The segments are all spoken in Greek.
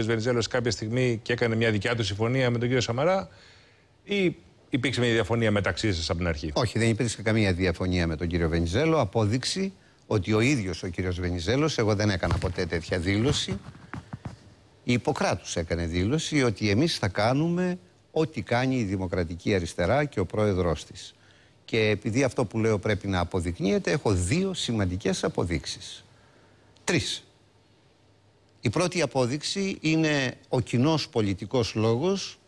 κύριο Βενιζέλος κάποια στιγμή και έκανε μια δικιά του συμφωνία με τον κύριο Σαμαρά, ή υπήρξε μια διαφωνία μεταξύ σας από την αρχή. Όχι, δεν υπήρξε καμία διαφωνία με τον κύριο Βενιζέλο. Απόδειξη ότι ο ίδιος ο κύριος Βενιζέλος, εγώ δεν έκανα ποτέ τέτοια δήλωση. Η Υποκράτου έκανε δήλωση ότι εμείς θα κάνουμε ό,τι κάνει η Δημοκρατική Αριστερά και ο πρόεδρο της. Και επειδή αυτό που λέω πρέπει να αποδεικνύεται, έχω δύο σημαντικές αποδείξεις: τρεις. Η πρώτη απόδειξη είναι ο κοινός πολιτικός λόγος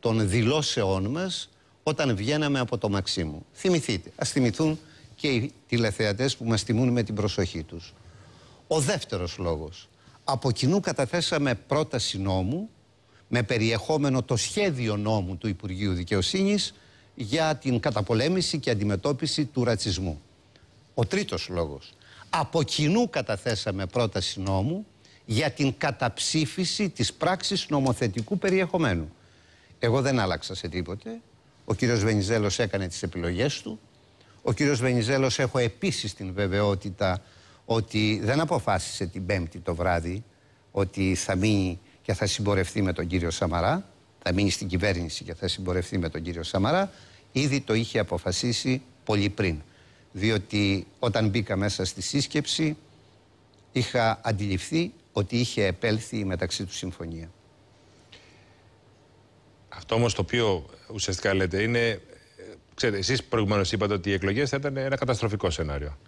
των δηλώσεών μας όταν βγαίναμε από το Μαξίμου. Θυμηθείτε, ας θυμηθούν και οι τηλεθεατές που μας θυμούν με την προσοχή τους. Ο δεύτερος λόγος. Από κοινού καταθέσαμε πρόταση νόμου με περιεχόμενο το σχέδιο νόμου του Υπουργείου Δικαιοσύνης για την καταπολέμηση και αντιμετώπιση του ρατσισμού. Ο τρίτος λόγος. Από κοινού καταθέσαμε πρόταση νόμου για την καταψήφιση της πράξης νομοθετικού περιεχομένου. Εγώ δεν άλλαξα σε τίποτε. Ο κύριος Βενιζέλος έκανε τις επιλογές του. Ο κύριος Βενιζέλος έχω επίσης την βεβαιότητα ότι δεν αποφάσισε την πέμπτη το βράδυ ότι θα μείνει και θα συμπορευτεί με τον κύριο Σαμαρά. Θα μείνει στην κυβέρνηση και θα συμπορευτεί με τον κύριο Σαμαρά. Ήδη το είχε αποφασίσει πολύ πριν. Διότι όταν μπήκα μέσα στη σύσκεψη είχα αντιληφθεί ότι είχε επέλθει η μεταξύ τους συμφωνία. Αυτό όμως το οποίο ουσιαστικά λέτε είναι, ε, ξέρετε, εσείς προηγουμένως είπατε ότι οι εκλογές θα ήταν ένα καταστροφικό σενάριο.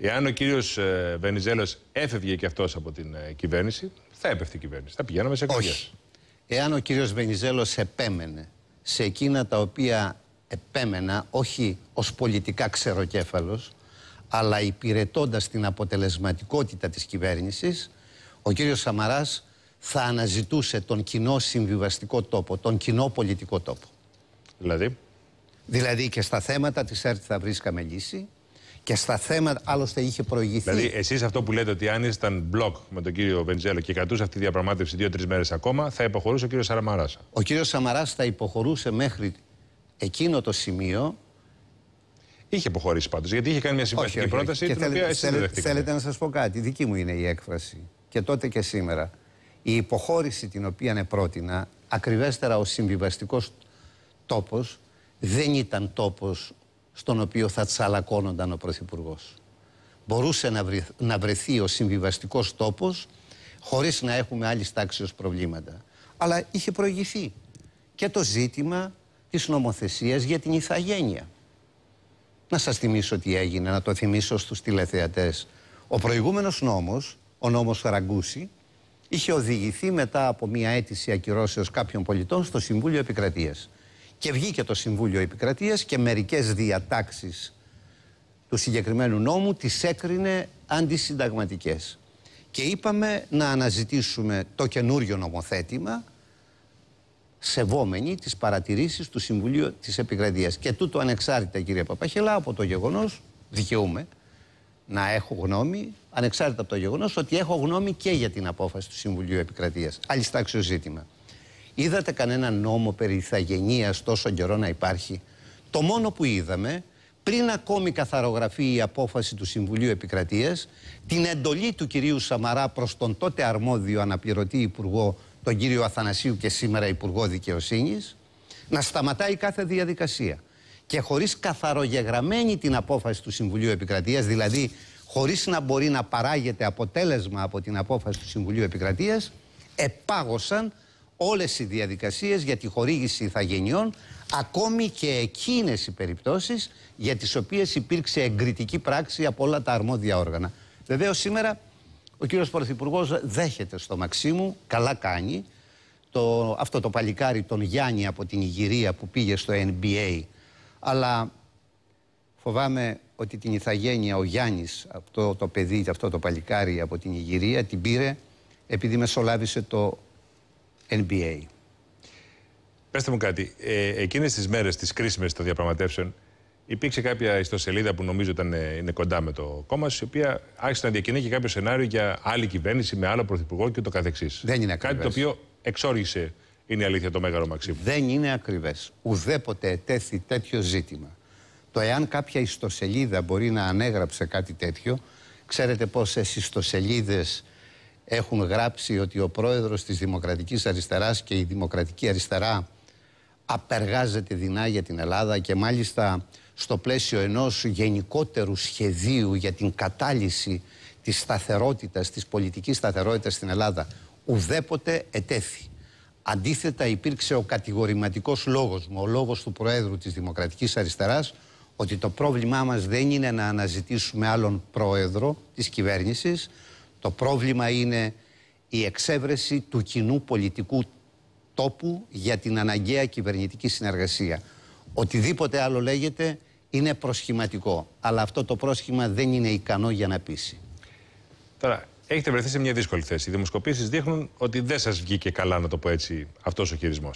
Εάν ο κύριος ε, Βενιζέλος έφευγε και αυτός από την ε, κυβέρνηση, θα έπεφτε η κυβέρνηση. Θα πηγαίναμε σε εκλογές. Εάν ο κύριος Βενιζέλος επέμενε σε εκείνα τα οποία επέμενα, όχι ως πολιτικά ξεροκέφαλος, αλλά υπηρετώντας την αποτελεσματικότητα της κυβέρνησης, ο κύριος Σαμαράς θα αναζητούσε τον κοινό συμβιβαστικό τόπο, τον κοινό πολιτικό τόπο. Δηλαδή. Δηλαδή και στα θέματα της ΕΡΤ θα βρίσκαμε λύση και στα θέματα, άλλωστε είχε προηγηθεί. Δηλαδή, εσείς αυτό που λέτε ότι αν ήσταν μπλοκ με τον κύριο Βεντζέλο και κρατούσε αυτή τη διαπραγμάτευση δύο-τρει μέρες ακόμα, θα υποχωρούσε ο κύριος Σαμαράς. Ο κύριος Σαμαράς θα υποχωρούσε μέχρι εκείνο το σημείο. Είχε αποχωρήσει πάντως, γιατί είχε κάνει μια συμβαστική πρόταση. την οποία θέλετε, θέλετε να σας πω κάτι. Δική μου είναι η έκφραση και τότε και σήμερα. Η υποχώρηση την οποία επρότεινα, ακριβέστερα ο συμβιβαστικός τόπος, δεν ήταν τόπος στον οποίο θα τσαλακώνονταν ο Πρωθυπουργός. Μπορούσε να, να βρεθεί ο συμβιβαστικός τόπος χωρίς να έχουμε άλλη τάξεως προβλήματα. Αλλά είχε προηγηθεί και το ζήτημα της νομοθεσίας για την ηθαγένεια. Να σας θυμίσω τι έγινε, να το θυμίσω στους τηλεθεατές. Ο προηγούμενος νόμος ο νόμος Φαραγκούση, είχε οδηγηθεί μετά από μια αίτηση ακυρώσεως κάποιων πολιτών στο Συμβούλιο Επικρατείας. Και βγήκε το Συμβούλιο Επικρατείας και μερικές διατάξεις του συγκεκριμένου νόμου τις έκρινε αντισυνταγματικές. Και είπαμε να αναζητήσουμε το καινούριο νομοθέτημα σεβόμενοι τις παρατηρήσεις του Συμβουλίου της Επικρατείας. Και τούτο ανεξάρτητα κύριε Παπαχελά από το γεγονός δικαιούμε να έχω γνώμη, ανεξάρτητα από το γεγονός ότι έχω γνώμη και για την απόφαση του Συμβουλίου Επικρατείας. Αλιστάξιο ζήτημα. Είδατε κανένα νόμο περί ηθαγενείας τόσο καιρό να υπάρχει. Το μόνο που είδαμε, πριν ακόμη καθαρογραφεί η απόφαση του Συμβουλίου Επικρατείας, την εντολή του κυρίου Σαμαρά προς τον τότε αρμόδιο αναπληρωτή υπουργό, τον κύριο Αθανασίου και σήμερα υπουργό δικαιοσύνης, να σταματάει κάθε διαδικασία και χωρίς καθαρογεγραμμένη την απόφαση του Συμβουλίου Επικρατείας, δηλαδή χωρίς να μπορεί να παράγεται αποτέλεσμα από την απόφαση του Συμβουλίου Επικρατείας, επάγωσαν όλες οι διαδικασίες για τη χορήγηση ηθαγενειών, ακόμη και εκείνες οι περιπτώσεις για τις οποίες υπήρξε εγκριτική πράξη από όλα τα αρμόδια όργανα. Βεβαίως σήμερα ο κύριος Πρωθυπουργός δέχεται στο Μαξίμου, καλά κάνει, το, αυτό το παλικάρι τον Γιάννη από την Ιγυρία που πήγε στο NBA αλλά φοβάμαι ότι την ηθαγένεια ο Γιάννης, αυτό το παιδί, αυτό το παλικάρι από την Ιγυρία, την πήρε επειδή μεσολάβησε το NBA. Πετε μου κάτι, ε, εκείνες τις μέρες, τις κρίσιμη των διαπραγματεύσεων, Υπήρξε κάποια ιστοσελίδα που νομίζω ήταν, ε, είναι κοντά με το κόμμα, η οποία άρχισε να διακινεί και κάποιο σενάριο για άλλη κυβέρνηση με άλλο πρωθυπουργό και το Δεν είναι ακριβώ. Κάτι το οποίο εξόργησε είναι η αλήθεια το Μέγαρο Μαξίμου. Δεν είναι ακριβές. Ουδέποτε ετέθη τέτοιο ζήτημα. Το εάν κάποια ιστοσελίδα μπορεί να ανέγραψε κάτι τέτοιο, ξέρετε πόσες ιστοσελίδες έχουν γράψει ότι ο πρόεδρος της δημοκρατικής αριστεράς και η Δημοκρατική Αριστερά απεργάζεται δεινά για την Ελλάδα και μάλιστα στο πλαίσιο ενός γενικότερου σχεδίου για την κατάλυση της σταθερότητας, της πολιτικής σταθερότητας στην Ελλάδα ουδέποτε ετέθη. Αντίθετα υπήρξε ο κατηγορηματικός λόγος μου, ο λόγος του Προέδρου της Δημοκρατικής Αριστεράς, ότι το πρόβλημά μας δεν είναι να αναζητήσουμε άλλον πρόεδρο της κυβέρνησης. Το πρόβλημα είναι η εξέβρεση του κοινού πολιτικού τόπου για την αναγκαία κυβερνητική συνεργασία. Οτιδήποτε άλλο λέγεται είναι προσχηματικό, αλλά αυτό το πρόσχημα δεν είναι ικανό για να πείσει. Τώρα, έχετε βρεθεί σε μια δύσκολη θέση. Οι δημοσκοπήσεις δείχνουν ότι δεν σας βγήκε καλά, να το πω έτσι, αυτός ο χειρισμός.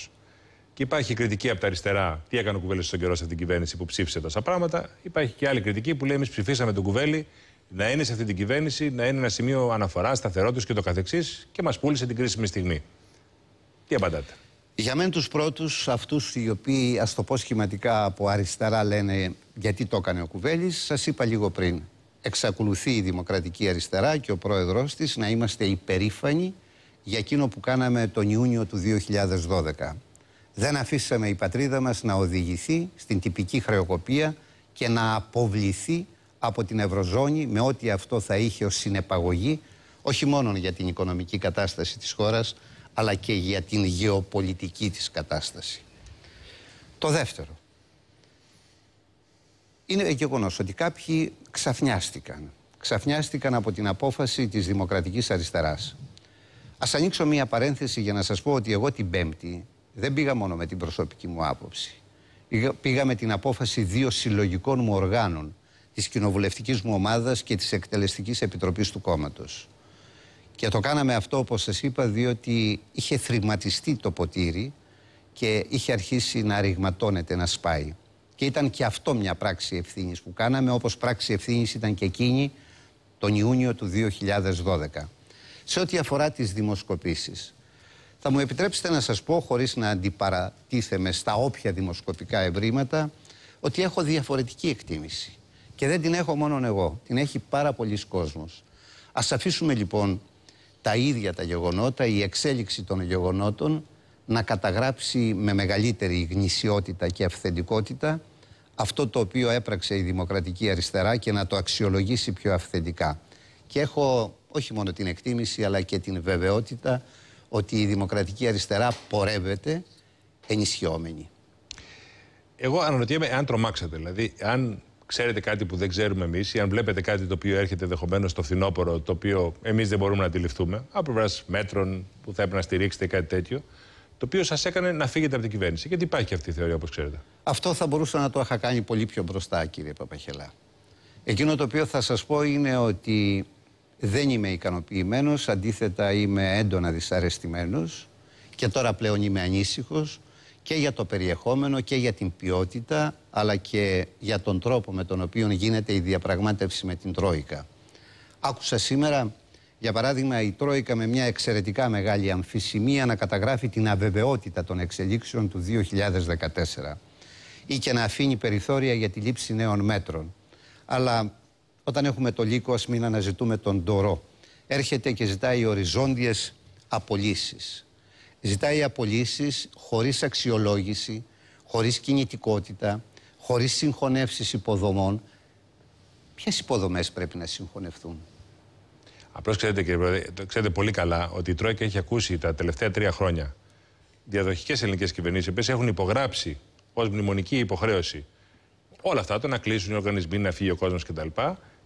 Και υπάρχει κριτική από τα αριστερά, τι έκανε ο Κουβέλης στον καιρό σε αυτήν την κυβέρνηση που ψήφισε τόσα πράγματα. Υπάρχει και άλλη κριτική που λέει: Εμείς ψηφίσαμε τον Κουβέλη να είναι σε αυτή την κυβέρνηση, να είναι ένα σημείο αναφοράς, σταθερότητας και το καθεξής και μας πούλησε την κρίσιμη στιγμή. Τι απαντάτε. Για μένα τους πρώτους, αυτούς οι οποίοι ας το πω σχηματικά από αριστερά λένε γιατί το έκανε ο Κουβέλης, σας είπα λίγο πριν εξακολουθεί η Δημοκρατική Αριστερά και ο πρόεδρος της να είμαστε υπερήφανοι για εκείνο που κάναμε τον Ιούνιο του 2012. Δεν αφήσαμε η πατρίδα μας να οδηγηθεί στην τυπική χρεοκοπία και να αποβληθεί από την Ευρωζώνη με ό,τι αυτό θα είχε ως συνεπαγωγή όχι μόνο για την οικονομική κατάσταση της χώρας αλλά και για την γεωπολιτική της κατάσταση. Το δεύτερο, είναι γεγονός ότι κάποιοι ξαφνιάστηκαν. Ξαφνιάστηκαν από την απόφαση της Δημοκρατικής Αριστεράς. Ας ανοίξω μία παρένθεση για να σας πω ότι εγώ την Πέμπτη δεν πήγα μόνο με την προσωπική μου άποψη. Πήγα με την απόφαση δύο συλλογικών μου οργάνων, της κοινοβουλευτικής μου ομάδας και της εκτελεστικής επιτροπής του κόμματος. Και το κάναμε αυτό, όπως σας είπα, διότι είχε θρηματιστεί το ποτήρι και είχε αρχίσει να ρηγματώνεται, να σπάει ήταν και αυτό μια πράξη ευθύνης που κάναμε, όπως πράξη ευθύνης ήταν και εκείνη τον Ιούνιο του 2012. Σε ό,τι αφορά τις δημοσκοπήσεις, θα μου επιτρέψετε να σας πω, χωρίς να αντιπαρατήθεμαι στα όποια δημοσκοπικά ευρήματα, ότι έχω διαφορετική εκτίμηση. Και δεν την έχω μόνο εγώ, την έχει πάρα πολλοί κόσμος. Ας αφήσουμε λοιπόν τα ίδια τα γεγονότα, η εξέλιξη των γεγονότων, να καταγράψει με μεγαλύτερη γνησιότητα και αυθεντικότητα αυτό το οποίο έπραξε η Δημοκρατική Αριστερά και να το αξιολογήσει πιο αυθεντικά. Και έχω όχι μόνο την εκτίμηση αλλά και την βεβαιότητα ότι η Δημοκρατική Αριστερά πορεύεται ενισχυόμενη. Εγώ αναρωτιέμαι αν τρομάξατε, δηλαδή αν ξέρετε κάτι που δεν ξέρουμε εμείς ή αν βλέπετε κάτι το οποίο έρχεται δεχομένως στο φθινόπωρο, το οποίο εμείς δεν μπορούμε να αντιληφθούμε, από μέτρων που θα έπρεπε να στηρίξετε κάτι τέτοιο, το οποίο σας έκανε να φύγετε από την κυβέρνηση. Γιατί υπάρχει και αυτή η θεωρία, όπως ξέρετε. Αυτό θα μπορούσα να το είχα κάνει πολύ πιο μπροστά, κύριε Παπαχελά. Εκείνο το οποίο θα σας πω είναι ότι δεν είμαι ικανοποιημένος, αντίθετα είμαι έντονα δυσαρεστημένος και τώρα πλέον είμαι ανήσυχος και για το περιεχόμενο και για την ποιότητα αλλά και για τον τρόπο με τον οποίο γίνεται η διαπραγμάτευση με την Τρόικα. Άκουσα σήμερα για παράδειγμα, η Τρόικα με μια εξαιρετικά μεγάλη αμφισημία να καταγράφει την αβεβαιότητα των εξελίξεων του 2014 ή και να αφήνει περιθώρια για τη λήψη νέων μέτρων. Αλλά όταν έχουμε το λύκο, ας μην αναζητούμε τον ντορό. Έρχεται και ζητάει οριζόντιες απολύσεις. Ζητάει απολύσεις χωρίς αξιολόγηση, χωρίς κινητικότητα, χωρίς συγχωνεύσεις υποδομών. Ποιες υποδομές πρέπει να συγχωνευτούν. Απλώς ξέρετε, κύριε Πρόεδρε, ξέρετε πολύ καλά ότι η Τρόικα έχει ακούσει τα τελευταία τρία χρόνια διαδοχικές ελληνικές κυβερνήσεις, οι οποίες έχουν υπογράψει ως μνημονική υποχρέωση όλα αυτά, το να κλείσουν οι οργανισμοί, να φύγει ο κόσμος κτλ.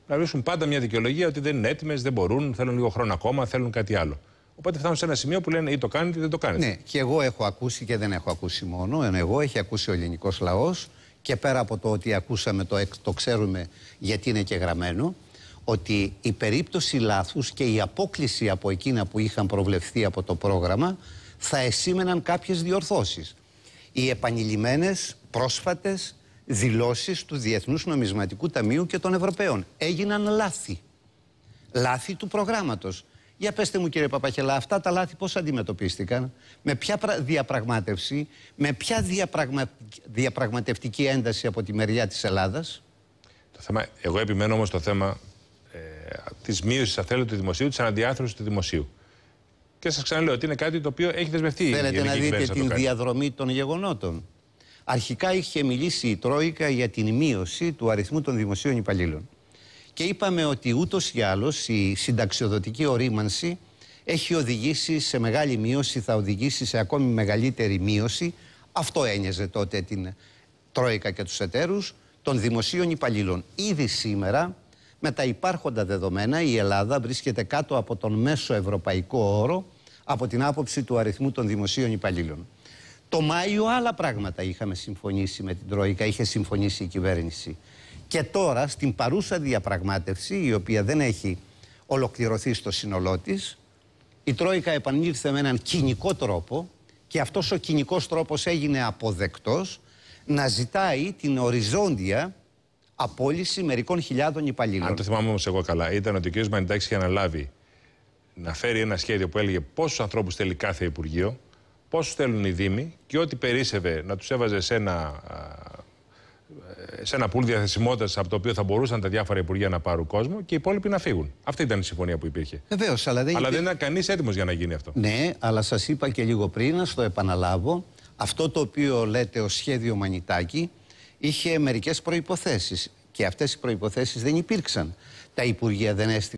Να βρίσκουν πάντα μια δικαιολογία ότι δεν είναι έτοιμες, δεν μπορούν, θέλουν λίγο χρόνο ακόμα, θέλουν κάτι άλλο. Οπότε φτάνουν σε ένα σημείο που λένε ή το κάνετε ή δεν το κάνετε. Ναι, και εγώ έχω ακούσει και δεν έχω ακούσει μόνο. εγώ έχει ακούσει ο ελληνικός λαός και πέρα από το ότι ακούσαμε το, το ξέρουμε γιατί είναι και γραμμένο ότι η περίπτωση λάθους και η απόκληση από εκείνα που είχαν προβλεφθεί από το πρόγραμμα θα εσήμεναν κάποιες διορθώσεις. Οι επανειλημμένες πρόσφατες δηλώσεις του Διεθνούς Νομισματικού Ταμείου και των Ευρωπαίων έγιναν λάθη. Λάθη του προγράμματος. Για πέστε μου κύριε Παπαχελά, αυτά τα λάθη πώς αντιμετωπίστηκαν, με ποια διαπραγμάτευση, με ποια διαπραγματευτική ένταση από τη μεριά της Ελλάδας. θέμα, εγώ επιμένω όμως το θέμα της μείωσης, αν του δημοσίου, της αναδιάθρωση του δημοσίου. Και σας ξαναλέω ότι είναι κάτι το οποίο έχει δεσμευτεί η η Θέλετε να δείτε την διαδρομή των γεγονότων. Αρχικά είχε μιλήσει η Τρόικα για την μείωση του αριθμού των δημοσίων υπαλλήλων. Και είπαμε ότι ούτως ή άλλως η συνταξιοδοτική ορίμανση έχει οδηγήσει σε μεγάλη μείωση, θα οδηγήσει σε ακόμη μεγαλύτερη μείωση. Αυτό ένοιαζε τότε την Τρόικα και τους εταίρους των δημοσίων υπαλλήλων. Ήδη σήμερα με τα υπάρχοντα δεδομένα η Ελλάδα βρίσκεται κάτω από τον μέσο ευρωπαϊκό όρο από την άποψη του αριθμού των δημοσίων υπαλλήλων. Το Μάιο άλλα πράγματα είχαμε συμφωνήσει με την Τρόικα, είχε συμφωνήσει η κυβέρνηση. Και τώρα στην παρούσα διαπραγμάτευση, η οποία δεν έχει ολοκληρωθεί στο σύνολό της, η Τρόικα επανήλθε με έναν κοινικό τρόπο και αυτός ο κοινικός τρόπος έγινε αποδεκτός να ζητάει την οριζόντια απόλυση μερικών χιλιάδων υπαλλήλων. Αν το θυμάμαι όμως εγώ καλά, ήταν ότι ο κ. Μανιτάκης είχε αναλάβει να φέρει ένα σχέδιο που έλεγε πόσους ανθρώπους θέλει κάθε Υπουργείο, πόσους θέλουν οι Δήμοι και ό,τι περίσευε να τους έβαζε σε ένα, σε ένα πουλ διαθεσιμότητας από το οποίο θα μπορούσαν τα διάφορα Υπουργεία να πάρουν κόσμο και οι υπόλοιποι να φύγουν. Αυτή ήταν η συμφωνία που υπήρχε. Βεβαίως, αλλά δεν, αλλά δεν ήταν κανείς έτοιμος για να γίνει αυτό. Ναι, αλλά σας είπα και λίγο πριν, να στο επαναλάβω, αυτό το οποίο λέτε ως σχέδιο Μανιτάκη είχε μερικές προϋποθέσεις και αυτές οι προϋποθέσεις δεν υπήρξαν. Τα Υπουργεία δεν έστηκαν.